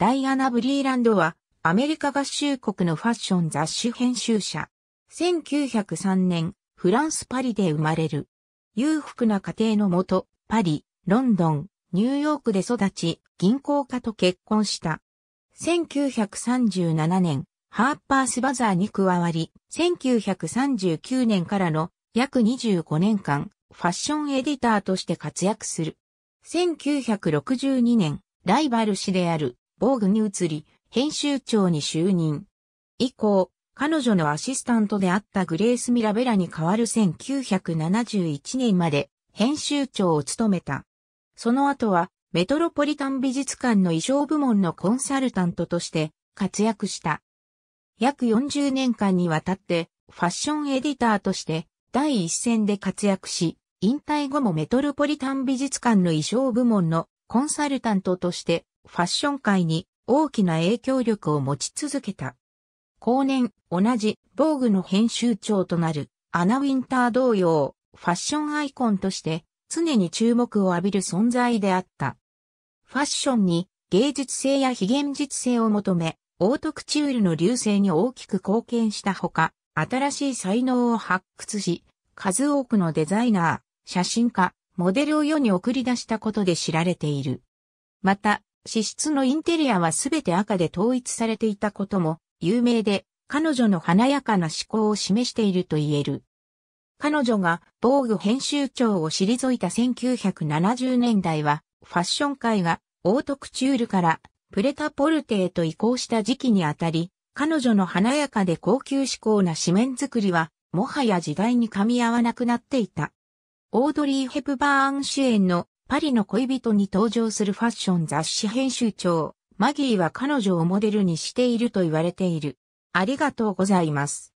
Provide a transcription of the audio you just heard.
ダイアナ・ブリーランドは、アメリカ合衆国のファッション雑誌編集者。1903年、フランス・パリで生まれる。裕福な家庭のもと、パリ、ロンドン、ニューヨークで育ち、銀行家と結婚した。1937年、ハーパースバザーに加わり、1939年からの約25年間、ファッションエディターとして活躍する。1962年、ライバル誌である防具に移り、編集長に就任。以降、彼女のアシスタントであったグレース・ミラベラに代わる1971年まで編集長を務めた。その後は、メトロポリタン美術館の衣装部門のコンサルタントとして活躍した。約40年間にわたって、ファッションエディターとして第一線で活躍し、引退後もメトロポリタン美術館の衣装部門のコンサルタントとしてファッション界に大きな影響力を持ち続けた。後年、同じ、防具の編集長となる、アナ・ウィンター同様、ファッションアイコンとして、常に注目を浴びる存在であった。ファッションに、芸術性や非現実性を求め、オートクチュールの流星に大きく貢献したほか、新しい才能を発掘し、数多くのデザイナー、写真家、モデルを世に送り出したことで知られている。また、私室のインテリアはすべて赤で統一されていたことも有名で、彼女の華やかな思考を示していると言える。彼女が防具編集長を退いた1970年代は、ファッション界がオートクチュールからプレタポルテへと移行した時期にあたり、彼女の華やかで高級志向な紙面作りは、もはや時代に噛み合わなくなっていた。オードリー・ヘプバーン主演のパリの恋人に登場するファッション雑誌編集長、マギーは彼女をモデルにしていると言われている。ありがとうございます。